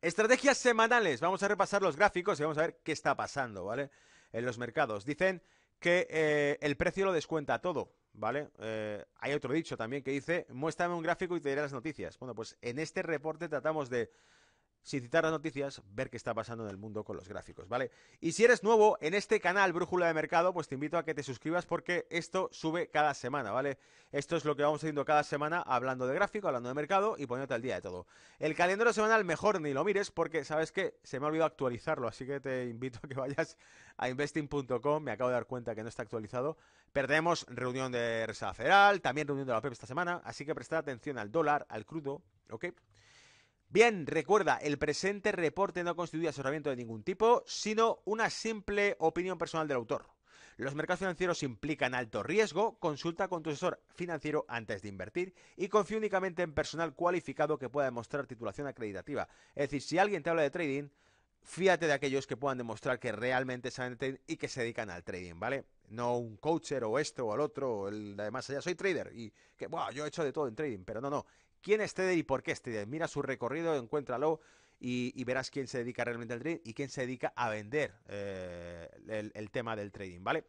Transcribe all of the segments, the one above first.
Estrategias semanales. Vamos a repasar los gráficos y vamos a ver qué está pasando, ¿vale? En los mercados. Dicen que eh, el precio lo descuenta todo, ¿vale? Eh, hay otro dicho también que dice, muéstrame un gráfico y te diré las noticias. Bueno, pues en este reporte tratamos de sin citar las noticias, ver qué está pasando en el mundo con los gráficos, ¿vale? Y si eres nuevo en este canal Brújula de Mercado, pues te invito a que te suscribas porque esto sube cada semana, ¿vale? Esto es lo que vamos haciendo cada semana, hablando de gráfico, hablando de mercado y poniéndote al día de todo. El calendario semanal mejor ni lo mires porque, ¿sabes qué? Se me ha olvidado actualizarlo, así que te invito a que vayas a investing.com, me acabo de dar cuenta que no está actualizado. perdemos reunión de Reserva Federal, también reunión de la PEP e esta semana, así que presta atención al dólar, al crudo, ¿ok? Bien, recuerda, el presente reporte no constituye asesoramiento de ningún tipo, sino una simple opinión personal del autor. Los mercados financieros implican alto riesgo, consulta con tu asesor financiero antes de invertir y confía únicamente en personal cualificado que pueda demostrar titulación acreditativa. Es decir, si alguien te habla de trading, fíjate de aquellos que puedan demostrar que realmente saben trading y que se dedican al trading, ¿vale? No un coacher o esto o al otro, o el de más allá, soy trader y que, bueno, yo he hecho de todo en trading, pero no, no, quién es Tedder y por qué es Mira su recorrido, encuéntralo y, verás quién se dedica realmente al trading y quién se dedica a vender eh, el, tema del trading, ¿vale?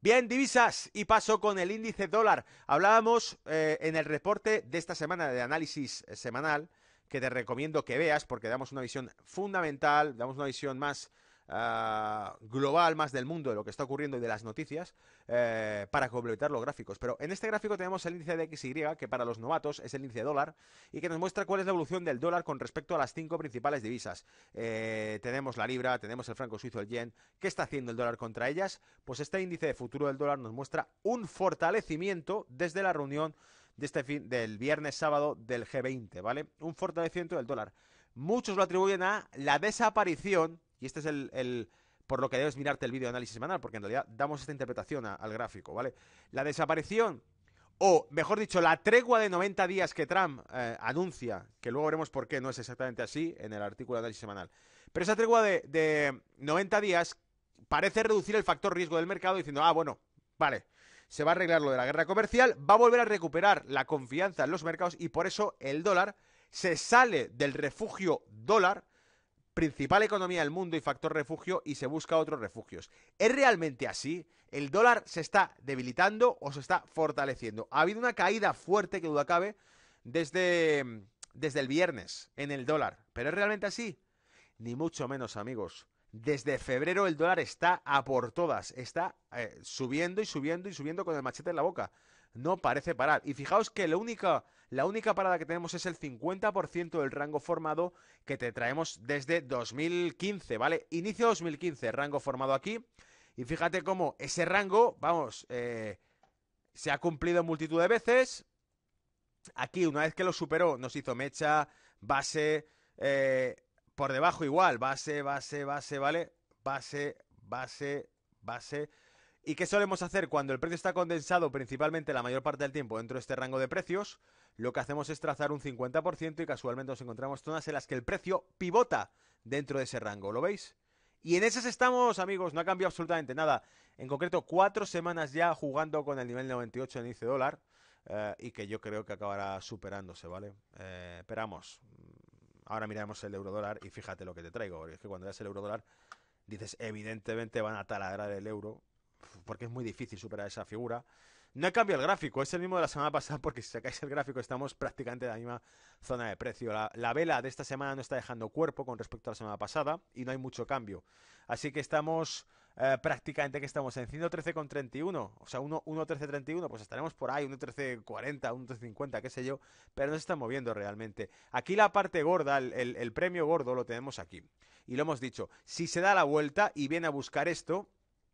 Bien, divisas y paso con el índice dólar. Hablábamos eh, en el reporte de esta semana de análisis eh, semanal que te recomiendo que veas porque damos una visión fundamental, damos una visión más Ah, global más del mundo, de lo que está ocurriendo y de las noticias, eh, para completar los gráficos. Pero en este gráfico tenemos el índice de XY, que para los novatos es el índice de dólar, y que nos muestra cuál es la evolución del dólar con respecto a las cinco principales divisas. Eh, tenemos la libra, tenemos el franco suizo, el yen. ¿Qué está haciendo el dólar contra ellas? Pues este índice de futuro del dólar nos muestra un fortalecimiento desde la reunión de este del viernes sábado del G20, ¿vale? Un fortalecimiento del dólar. Muchos lo atribuyen a la desaparición y este es el, por lo que debes mirarte el vídeo de análisis semanal, porque en realidad damos esta interpretación al gráfico, ¿vale? La desaparición, o mejor dicho, la tregua de 90 días que Trump eh, anuncia, que luego veremos por qué no es exactamente así en el artículo de análisis semanal, pero esa tregua de, de 90 días parece reducir el factor riesgo del mercado diciendo, ah, bueno, vale, se va a arreglar lo de la guerra comercial, va a volver a recuperar la confianza en los mercados y por eso el dólar se sale del refugio dólar principal economía del mundo y factor refugio y se busca otros refugios. ¿Es realmente así? ¿El dólar se está debilitando o se está fortaleciendo? Ha habido una caída fuerte, que duda cabe, desde, desde el viernes en el dólar. ¿Pero es realmente así? Ni mucho menos, amigos. Desde febrero el dólar está a por todas, está eh, subiendo y subiendo y subiendo con el machete en la boca no parece parar. Y fijaos que la única, la única parada que tenemos es el 50% del rango formado que te traemos desde 2015, ¿vale? Inicio 2015, rango formado aquí. Y fíjate cómo ese rango, vamos, eh, se ha cumplido multitud de veces. Aquí, una vez que lo superó, nos hizo mecha, base, eh, por debajo igual, base, base, base, ¿vale? Base, base, base ¿Y qué solemos hacer cuando el precio está condensado principalmente la mayor parte del tiempo dentro de este rango de precios? Lo que hacemos es trazar un 50% y casualmente nos encontramos zonas en las que el precio pivota dentro de ese rango, ¿lo veis? Y en esas estamos, amigos, no ha cambiado absolutamente nada. En concreto, cuatro semanas ya jugando con el nivel 98 en índice dólar eh, y que yo creo que acabará superándose, ¿vale? Eh, esperamos. Ahora miraremos el euro dólar y fíjate lo que te traigo, es que cuando veas el euro dólar dices, evidentemente van a taladrar el euro porque es muy difícil superar esa figura. No he cambiado el gráfico, es el mismo de la semana pasada porque si sacáis el gráfico estamos prácticamente en la misma zona de precio. La, vela de esta semana no está dejando cuerpo con respecto a la semana pasada y no hay mucho cambio. Así que estamos eh, prácticamente que estamos en 113,31, o sea, 1.1331, pues estaremos por ahí, 1.1340, 1.1350, qué sé yo, pero no se está moviendo realmente. Aquí la parte gorda, el premio gordo lo tenemos aquí. Y lo hemos dicho, si se da la vuelta y viene a buscar esto,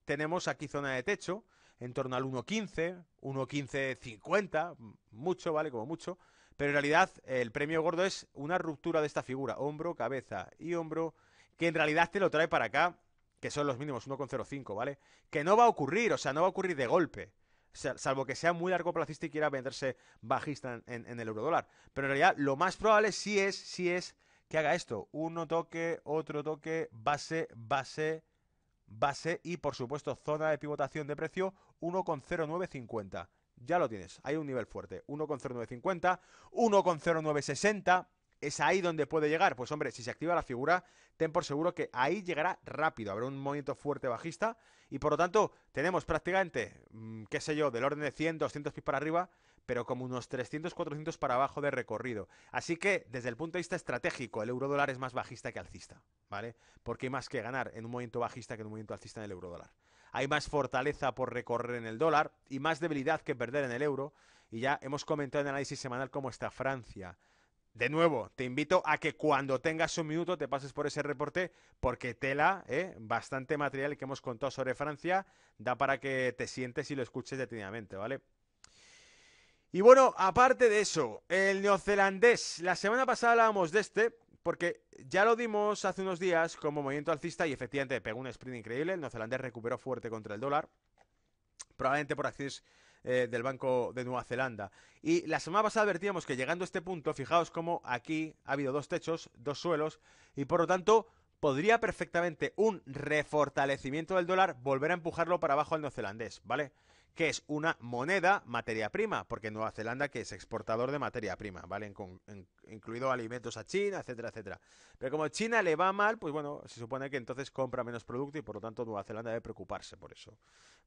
tenemos aquí zona de techo en torno al 1.15, 1.15.50, mucho, ¿vale? Como mucho. Pero en realidad el premio gordo es una ruptura de esta figura, hombro, cabeza y hombro, que en realidad te lo trae para acá, que son los mínimos 1,05, ¿vale? Que no va a ocurrir, o sea, no va a ocurrir de golpe. Salvo que sea muy largo placista y quiera venderse bajista en, el euro dólar. Pero en realidad lo más probable sí es, sí es que haga esto. Uno toque, otro toque, base, base, base y por supuesto zona de pivotación de precio 1,0950. Ya lo tienes, hay un nivel fuerte, 1,0950, 1,0960. ¿Es ahí donde puede llegar? Pues hombre, si se activa la figura, ten por seguro que ahí llegará rápido. Habrá un movimiento fuerte bajista y por lo tanto tenemos prácticamente, mm, qué sé yo, del orden de 100, 200 pips para arriba pero como unos 300-400 para abajo de recorrido. Así que, desde el punto de vista estratégico, el euro dólar es más bajista que alcista, ¿vale? Porque hay más que ganar en un movimiento bajista que en un movimiento alcista en el euro dólar. Hay más fortaleza por recorrer en el dólar y más debilidad que perder en el euro. Y ya hemos comentado en análisis semanal cómo está Francia. De nuevo, te invito a que cuando tengas un minuto te pases por ese reporte porque tela, ¿eh? bastante material que hemos contado sobre Francia, da para que te sientes y lo escuches detenidamente, ¿vale? Y bueno, aparte de eso, el neozelandés. La semana pasada hablábamos de este, porque ya lo dimos hace unos días como movimiento alcista y efectivamente pegó un sprint increíble. El neozelandés recuperó fuerte contra el dólar, probablemente por acciones eh, del Banco de Nueva Zelanda. Y la semana pasada advertíamos que llegando a este punto, fijaos como aquí ha habido dos techos, dos suelos, y por lo tanto podría perfectamente un refortalecimiento del dólar volver a empujarlo para abajo al neozelandés, ¿vale? que es una moneda materia prima, porque Nueva Zelanda que es exportador de materia prima, ¿vale? incluido alimentos a China, etcétera, etcétera. Pero como China le va mal, pues bueno, se supone que entonces compra menos producto y por lo tanto Nueva Zelanda debe preocuparse por eso.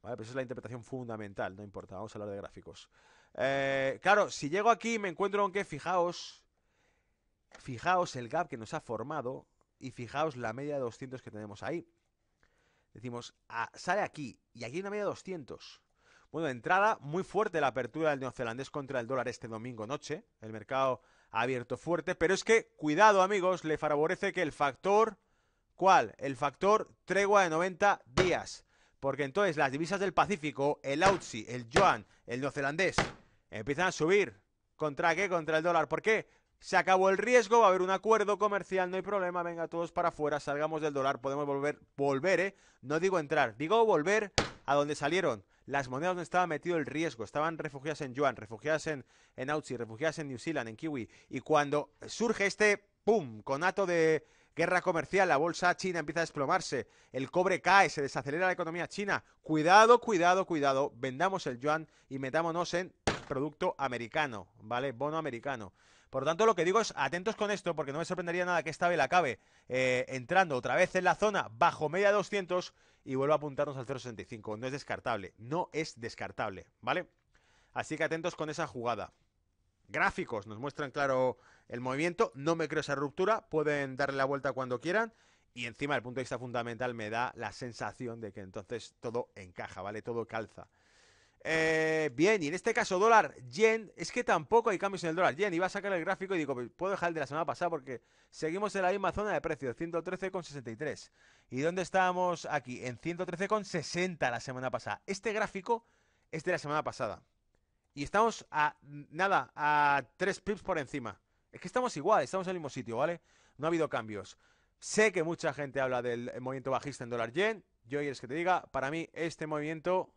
¿Vale? Pero pues esa es la interpretación fundamental, no importa, vamos a hablar de gráficos. Eh, claro, si llego aquí me encuentro con que, fijaos, fijaos el gap que nos ha formado y fijaos la media de 200 que tenemos ahí. Decimos, ah, sale aquí y aquí hay una media de 200. Bueno, entrada, muy fuerte la apertura del neozelandés contra el dólar este domingo noche. El mercado ha abierto fuerte, pero es que, cuidado amigos, le favorece que el factor, ¿cuál? El factor tregua de 90 días. Porque entonces las divisas del Pacífico, el AUTSI, el Yuan, el neozelandés, empiezan a subir. ¿Contra qué? Contra el dólar. ¿Por qué? Se acabó el riesgo, va a haber un acuerdo comercial, no hay problema, venga todos para afuera, salgamos del dólar, podemos volver, volver, ¿eh? No digo entrar, digo volver a donde salieron las monedas no estaba metido el riesgo, estaban refugiadas en yuan, refugiadas en, en Auxi, refugiadas en New Zealand, en Kiwi, y cuando surge este ¡pum! conato de guerra comercial, la bolsa china empieza a desplomarse, el cobre cae, se desacelera la economía china, cuidado, cuidado, cuidado, vendamos el yuan y metámonos en producto americano, ¿vale? Bono americano. Por lo tanto, lo que digo es atentos con esto, porque no me sorprendería nada que esta vela acabe eh, entrando otra vez en la zona bajo media 200 y vuelva a apuntarnos al 0.65. No es descartable, no es descartable, ¿vale? Así que atentos con esa jugada. Gráficos nos muestran claro el movimiento, no me creo esa ruptura, pueden darle la vuelta cuando quieran. Y encima, el punto de vista fundamental, me da la sensación de que entonces todo encaja, ¿vale? Todo calza. Eh, bien, y en este caso dólar yen, es que tampoco hay cambios en el dólar yen. Iba a sacar el gráfico y digo, pues, puedo dejar el de la semana pasada porque seguimos en la misma zona de precios, 113,63. ¿Y dónde estábamos aquí? En 113,60 la semana pasada. Este gráfico es de la semana pasada. Y estamos a nada, a 3 pips por encima. Es que estamos igual, estamos en el mismo sitio, ¿vale? No ha habido cambios. Sé que mucha gente habla del movimiento bajista en dólar yen. Yo y es que te diga, para mí este movimiento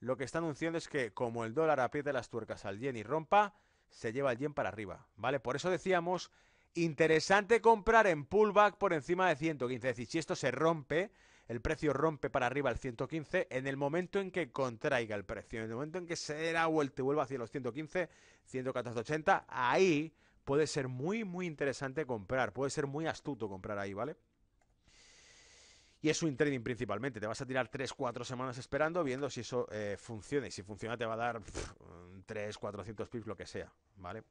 lo que está anunciando es que como el dólar apriete las tuercas al yen y rompa, se lleva el yen para arriba, ¿vale? Por eso decíamos, interesante comprar en pullback por encima de 115, es decir, si esto se rompe, el precio rompe para arriba al 115, en el momento en que contraiga el precio, en el momento en que se da vuelta y vuelva hacia los 115, 114, ahí puede ser muy, muy interesante comprar, puede ser muy astuto comprar ahí, ¿vale? Y es un trading principalmente. Te vas a tirar 3-4 semanas esperando, viendo si eso eh, funciona. Y si funciona, te va a dar 3, 400 pips, lo que sea. ¿Vale?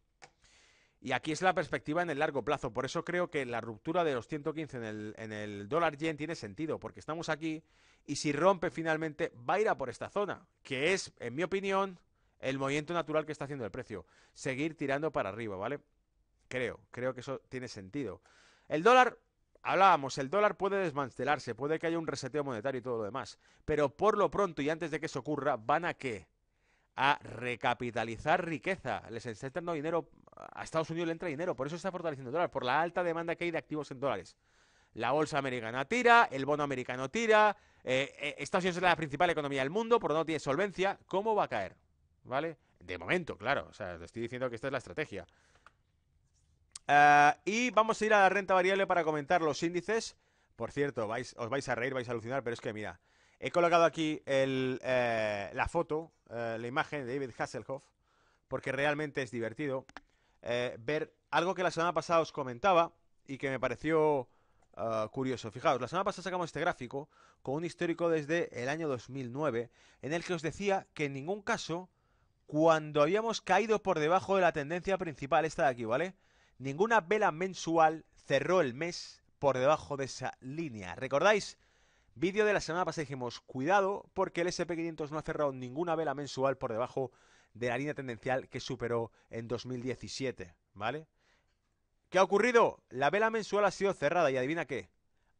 Y aquí es la perspectiva en el largo plazo. Por eso creo que la ruptura de los 115 en el, en el dólar yen tiene sentido, porque estamos aquí y si rompe finalmente va a ir a por esta zona, que es, en mi opinión, el movimiento natural que está haciendo el precio. Seguir tirando para arriba, ¿vale? Creo, creo que eso tiene sentido. El dólar Hablábamos, el dólar puede desmantelarse, puede que haya un reseteo monetario y todo lo demás, pero por lo pronto y antes de que eso ocurra, ¿van a qué? A recapitalizar riqueza. Les está entrando dinero, a Estados Unidos le entra dinero, por eso está fortaleciendo el dólar, por la alta demanda que hay de activos en dólares. La bolsa americana tira, el bono americano tira, eh, eh, Estados Unidos es la principal economía del mundo, por no tiene solvencia, ¿cómo va a caer? ¿Vale? De momento, claro, o sea, te estoy diciendo que esta es la estrategia. Ah, y vamos a ir a la renta variable para comentar los índices. Por cierto, vais, os vais a reír, vais a alucinar, pero es que mira, he colocado aquí eh, la foto, eh, la imagen de David Hasselhoff, porque realmente es divertido eh, ver algo que la semana pasada os comentaba y que me pareció ah, curioso. Fijaos, la semana pasada sacamos este gráfico con un histórico desde el año 2009, en el que os decía que en ningún caso, cuando habíamos caído por debajo de la tendencia principal, esta de aquí, ¿vale? Ninguna vela mensual cerró el mes por debajo de esa línea. ¿Recordáis? Vídeo de la semana pasada dijimos, cuidado porque el SP500 no ha cerrado ninguna vela mensual por debajo de la línea tendencial que superó en 2017, ¿vale? ¿Qué ha ocurrido? La vela mensual ha sido cerrada y adivina qué,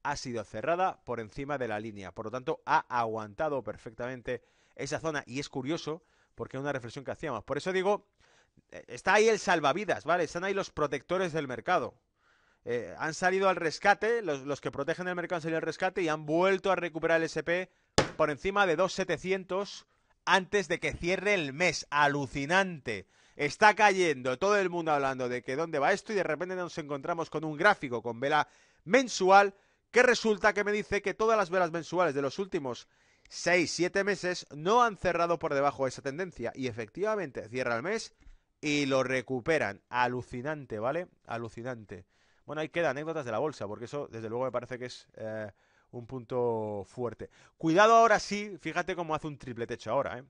ha sido cerrada por encima de la línea, por lo tanto ha aguantado perfectamente esa zona y es curioso porque es una reflexión que hacíamos. Por eso digo eh, está ahí el salvavidas, ¿vale? Están ahí los protectores del mercado. Eh, han salido al rescate, los, los, que protegen el mercado han salido al rescate y han vuelto a recuperar el SP por encima de 2.700 antes de que cierre el mes. Alucinante. Está cayendo, todo el mundo hablando de que dónde va esto y de repente nos encontramos con un gráfico con vela mensual que resulta que me dice que todas las velas mensuales de los últimos 6-7 meses no han cerrado por debajo de esa tendencia y efectivamente cierra el mes y lo recuperan. Alucinante, ¿vale? Alucinante. Bueno, ahí queda anécdotas de la bolsa, porque eso desde luego me parece que es eh, un punto fuerte. Cuidado ahora sí, fíjate cómo hace un triple techo ahora, ¿eh?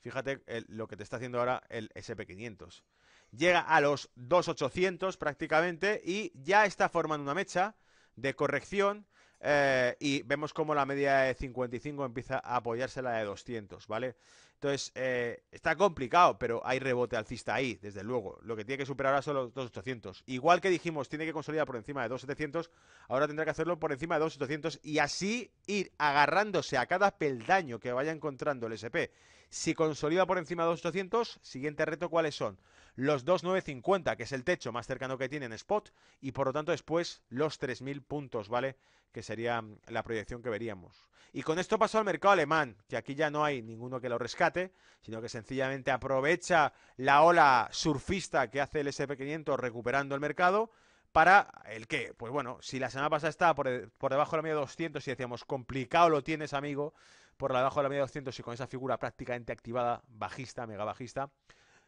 Fíjate lo que te está haciendo ahora el SP500. Llega a los 2800 prácticamente y ya está formando una mecha de corrección. Eh, y vemos cómo la media de 55 empieza a apoyarse la de 200, ¿vale? Entonces, eh, está complicado, pero hay rebote alcista ahí, desde luego. Lo que tiene que superar ahora son los 2.800. Igual que dijimos, tiene que consolidar por encima de 2.700, ahora tendrá que hacerlo por encima de 2.800 y así ir agarrándose a cada peldaño que vaya encontrando el SP. Si consolida por encima de los 800, siguiente reto, ¿cuáles son? Los 2950, que es el techo más cercano que tiene en spot, y por lo tanto después los 3000 puntos, ¿vale? Que sería mm, la proyección que veríamos. Y con esto pasó al mercado alemán, que aquí ya no hay ninguno que lo rescate, sino que sencillamente aprovecha la ola surfista que hace el SP500 recuperando el mercado para el que, Pues bueno, si la semana pasada estaba por, debajo de la media 200 y decíamos, complicado lo tienes, amigo, por debajo de la media 200 y con esa figura prácticamente activada, bajista, mega bajista.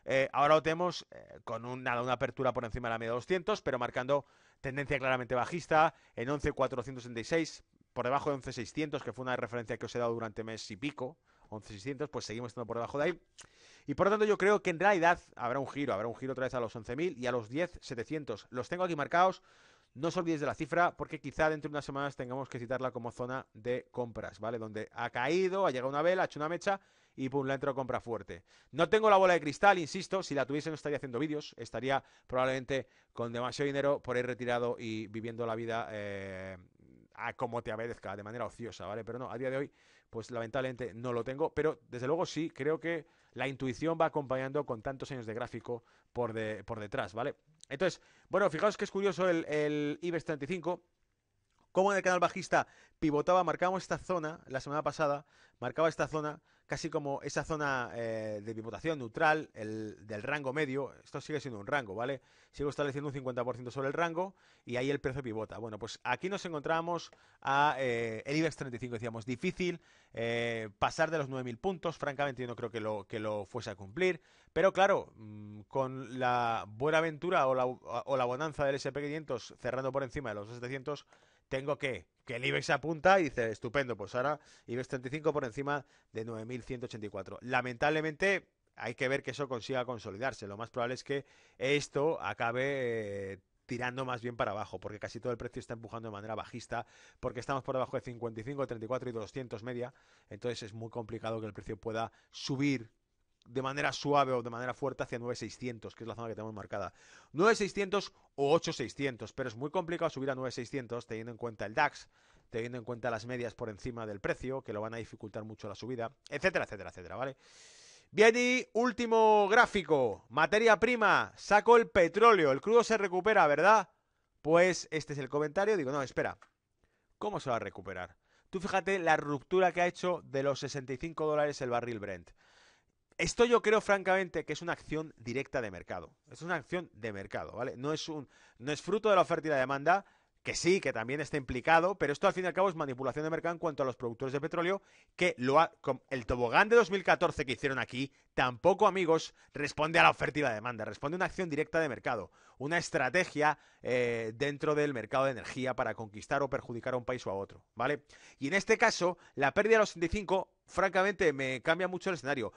Eh, ahora lo tenemos eh, con una, una apertura por encima de la media 200, pero marcando tendencia claramente bajista en 11.466, por debajo de 11.600, que fue una referencia que os he dado durante mes y pico, 11.600, pues seguimos estando por debajo de ahí. Y por lo tanto yo creo que en realidad habrá un giro, habrá un giro otra vez a los 11.000 y a los 10.700. Los tengo aquí marcados no os olvidéis de la cifra porque quizá dentro de unas semanas tengamos que citarla como zona de compras, ¿vale? Donde ha caído, ha llegado una vela, ha hecho una mecha y pum, la entro compra fuerte. No tengo la bola de cristal, insisto, si la tuviese no estaría haciendo vídeos, estaría probablemente con demasiado dinero por ir retirado y viviendo la vida eh, como te obedezca, de manera ociosa, ¿vale? Pero no, a día de hoy, pues lamentablemente no lo tengo, pero desde luego sí, creo que la intuición va acompañando con tantos años de gráfico por, por detrás, ¿vale? Entonces, bueno, fijaos que es curioso el, el IBEX 35 como en el canal bajista pivotaba, marcamos esta zona la semana pasada, marcaba esta zona casi como esa zona eh, de pivotación neutral, el, del rango medio, esto sigue siendo un rango, ¿vale? Sigo estableciendo un 50% sobre el rango y ahí el precio pivota. Bueno, pues aquí nos encontramos a eh, el IBEX 35, decíamos, difícil eh, pasar de los 9.000 puntos, francamente yo no creo que lo, que lo fuese a cumplir, pero claro, mm, con la buena aventura o la, o la bonanza del SP500 cerrando por encima de los 700, tengo que que el IBEX apunta y dice, estupendo, pues ahora IBEX 35 por encima de 9.184. Lamentablemente hay que ver que eso consiga consolidarse. Lo más probable es que esto acabe... Eh, tirando más bien para abajo, porque casi todo el precio está empujando de manera bajista, porque estamos por debajo de 55, 34 y 200 media, entonces es muy complicado que el precio pueda subir de manera suave o de manera fuerte hacia 9600, que es la zona que tenemos marcada. 9600 o 8600, pero es muy complicado subir a 9600 teniendo en cuenta el DAX, teniendo en cuenta las medias por encima del precio, que lo van a dificultar mucho la subida, etcétera, etcétera, etcétera, ¿vale? bien y último gráfico, materia prima, saco el petróleo, el crudo se recupera, ¿verdad? Pues este es el comentario, digo, no, espera, ¿cómo se va a recuperar? Tú fíjate la ruptura que ha hecho de los 65 dólares el barril Brent. Esto yo creo francamente que es una acción directa de mercado. Es una acción de mercado, ¿vale? No es, un, no es fruto de la oferta y la demanda, que sí, que también está implicado, pero esto al fin y al cabo es manipulación de mercado en cuanto a los productores de petróleo, que lo ha, el tobogán de 2014 que hicieron aquí, tampoco, amigos, responde a la oferta y la demanda, responde a una acción directa de mercado, una estrategia eh, dentro del mercado de energía para conquistar o perjudicar a un país o a otro, ¿vale? Y en este caso, la pérdida de los 65, francamente, me cambia mucho el escenario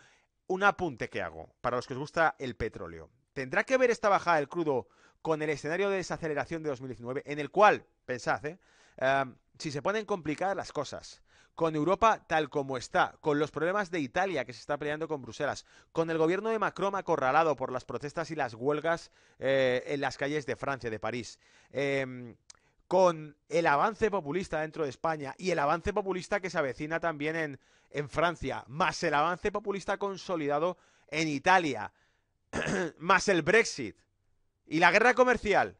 un apunte que hago para los que os gusta el petróleo. ¿Tendrá que ver esta bajada del crudo con el escenario de desaceleración de 2019, en el cual, pensad, ¿eh? si se ponen complicadas las cosas, con Europa tal como está, con los problemas de Italia que se está peleando con Bruselas, con el gobierno de Macron acorralado por las protestas y las huelgas eh, en las calles de Francia, de París, em, con el avance populista dentro de España y el avance populista que se avecina también en, en Francia, más el avance populista consolidado en Italia, más el Brexit y la guerra comercial.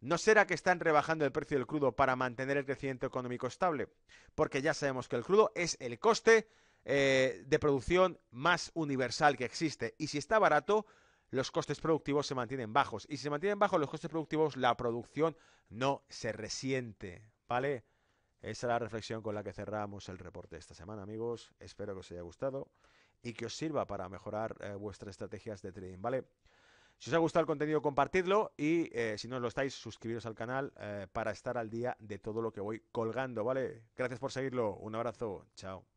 ¿No será que están rebajando el precio del crudo para mantener el crecimiento económico estable? Porque ya sabemos que el crudo es el coste eh, de producción más universal que existe. Y si está barato, los costes productivos se mantienen bajos. Y si se mantienen bajos los costes productivos, la producción no se resiente, ¿vale? Esa es la reflexión con la que cerramos el reporte de esta semana, amigos. Espero que os haya gustado y que os sirva para mejorar eh, vuestras estrategias de trading, ¿vale? Si os ha gustado el contenido, compartidlo y eh, si no lo estáis, suscribiros al canal eh, para estar al día de todo lo que voy colgando, ¿vale? Gracias por seguirlo, un abrazo, chao.